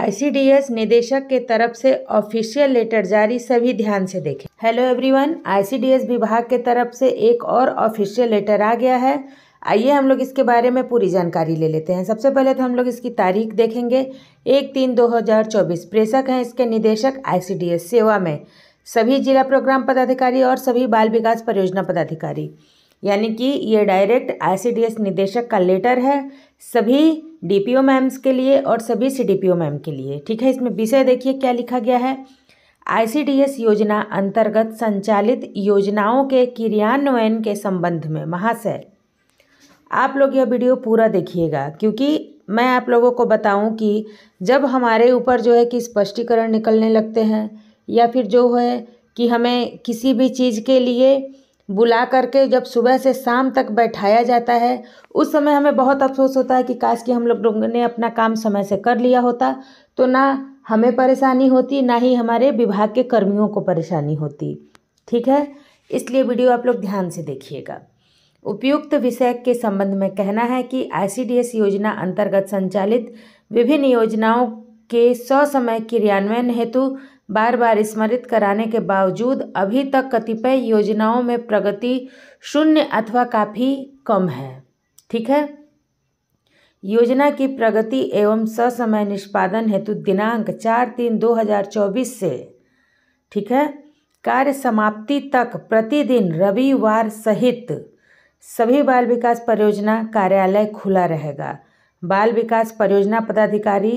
ICDS निदेशक के तरफ से ऑफिशियल लेटर जारी सभी ध्यान से देखें हेलो एवरीवन आईसीडीएस विभाग के तरफ से एक और ऑफिशियल लेटर आ गया है आइए हम लोग इसके बारे में पूरी जानकारी ले लेते हैं सबसे पहले तो हम लोग इसकी तारीख देखेंगे एक तीन दो हज़ार चौबीस प्रेषक हैं इसके निदेशक आईसीडीएस सेवा में सभी जिला प्रोग्राम पदाधिकारी और सभी बाल विकास परियोजना पदाधिकारी यानी कि ये डायरेक्ट आईसीडीएस निदेशक का लेटर है सभी डीपीओ मैम्स के लिए और सभी सीडीपीओ मैम के लिए ठीक है इसमें विषय देखिए क्या लिखा गया है आईसीडीएस योजना अंतर्गत संचालित योजनाओं के क्रियान्वयन के संबंध में महाशय आप लोग यह वीडियो पूरा देखिएगा क्योंकि मैं आप लोगों को बताऊं कि जब हमारे ऊपर जो है कि स्पष्टीकरण निकलने लगते हैं या फिर जो है कि हमें किसी भी चीज़ के लिए बुला करके जब सुबह से शाम तक बैठाया जाता है उस समय हमें बहुत अफसोस होता है कि काश कि हम लोग ने अपना काम समय से कर लिया होता तो ना हमें परेशानी होती ना ही हमारे विभाग के कर्मियों को परेशानी होती ठीक है इसलिए वीडियो आप लोग ध्यान से देखिएगा उपयुक्त विषय के संबंध में कहना है कि आई योजना अंतर्गत संचालित विभिन्न योजनाओं के समय क्रियान्वयन हेतु बार बार स्मरित कराने के बावजूद अभी तक कतिपय योजनाओं में प्रगति शून्य अथवा काफ़ी कम है ठीक है योजना की प्रगति एवं ससमय निष्पादन हेतु दिनांक चार तीन दो हजार चौबीस से ठीक है कार्य समाप्ति तक प्रतिदिन रविवार सहित सभी बाल विकास परियोजना कार्यालय खुला रहेगा बाल विकास परियोजना पदाधिकारी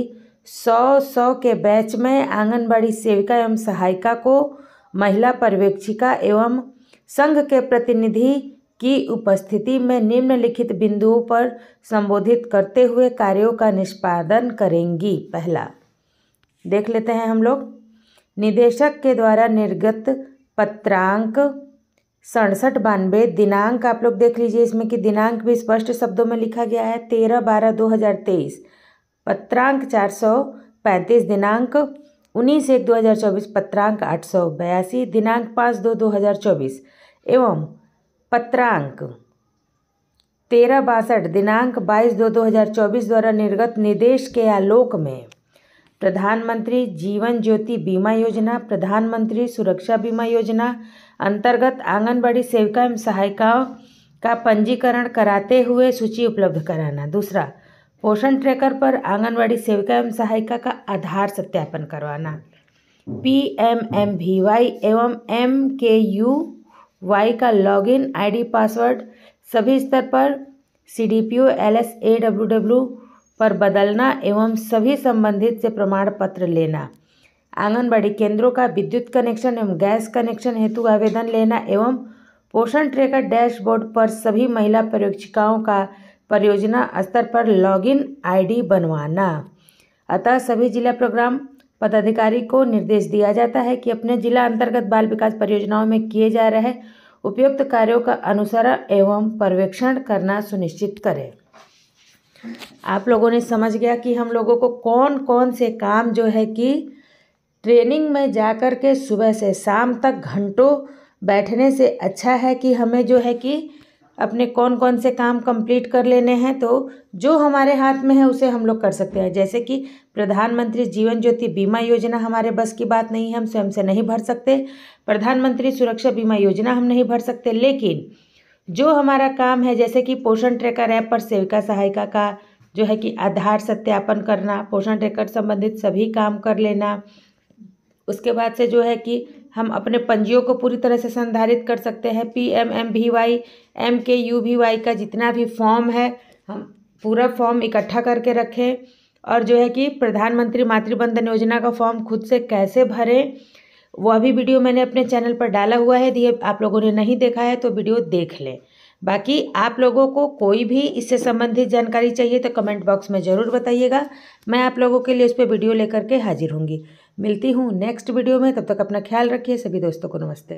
सौ सौ के बैच में आंगनबाड़ी सेविका एवं सहायिका को महिला पर्यवेक्षिका एवं संघ के प्रतिनिधि की उपस्थिति में निम्नलिखित बिंदुओं पर संबोधित करते हुए कार्यों का निष्पादन करेंगी पहला देख लेते हैं हम लोग निदेशक के द्वारा निर्गत पत्रांक सड़सठ बानवे दिनांक आप लोग देख लीजिए इसमें कि दिनांक भी स्पष्ट शब्दों में लिखा गया है तेरह बारह दो हज़ार तेईस पत्रांक चार सौ पैंतीस दिनांक उन्नीस एक दो हज़ार चौबीस पत्रांक आठ सौ बयासी दिनांक पाँच दो दो हज़ार चौबीस एवं पत्रांक तेरह बासठ दिनांक बाईस दो दो हज़ार चौबीस द्वारा निर्गत निर्देश के आलोक में प्रधानमंत्री जीवन ज्योति बीमा योजना प्रधानमंत्री सुरक्षा बीमा योजना अंतर्गत आंगनबाड़ी सेविका एवं सहायिकाओं का पंजीकरण कराते हुए सूची उपलब्ध कराना दूसरा पोषण ट्रैकर पर आंगनवाड़ी सेविका एवं सहायिका का आधार सत्यापन करवाना P M M V Y एवं एम के यू वाई का लॉगिन आईडी पासवर्ड सभी स्तर पर C D P O L S A W W पर बदलना एवं सभी संबंधित से प्रमाण पत्र लेना आंगनबाड़ी केंद्रों का विद्युत कनेक्शन एवं गैस कनेक्शन हेतु आवेदन लेना एवं पोषण ट्रेकर डैशबोर्ड पर सभी महिला परीक्षिकाओं का परियोजना स्तर पर लॉगिन आईडी बनवाना अतः सभी जिला प्रोग्राम पदाधिकारी को निर्देश दिया जाता है कि अपने जिला अंतर्गत बाल विकास परियोजनाओं में किए जा रहे उपयुक्त कार्यों का अनुसरण एवं पर्यवेक्षण करना सुनिश्चित करें आप लोगों ने समझ गया कि हम लोगों को कौन कौन से काम जो है कि ट्रेनिंग में जा कर के सुबह से शाम तक घंटों बैठने से अच्छा है कि हमें जो है कि अपने कौन कौन से काम कंप्लीट कर लेने हैं तो जो हमारे हाथ में है उसे हम लोग कर सकते हैं जैसे कि प्रधानमंत्री जीवन ज्योति बीमा योजना हमारे बस की बात नहीं है हम स्वयं से नहीं भर सकते प्रधानमंत्री सुरक्षा बीमा योजना हम नहीं भर सकते लेकिन जो हमारा काम है जैसे कि पोषण ट्रेकर ऐप पर सेविका सहायिका का जो है कि आधार सत्यापन करना पोषण ट्रेकर संबंधित सभी काम कर लेना उसके बाद से जो है कि हम अपने पंजियों को पूरी तरह से संधारित कर सकते हैं पी एम एम भी वाई एम के यू भी वाई का जितना भी फॉर्म है हम पूरा फॉर्म इकट्ठा करके रखें और जो है कि प्रधानमंत्री मातृबंधन योजना का फॉर्म खुद से कैसे भरें वह भी वीडियो मैंने अपने चैनल पर डाला हुआ है दिए आप लोगों ने नहीं देखा है तो वीडियो देख लें बाकी आप लोगों को कोई भी इससे संबंधित जानकारी चाहिए तो कमेंट बॉक्स में ज़रूर बताइएगा मैं आप लोगों के लिए उस पर वीडियो लेकर के हाजिर होंगी मिलती हूँ नेक्स्ट वीडियो में तब तक अपना ख्याल रखिए सभी दोस्तों को नमस्ते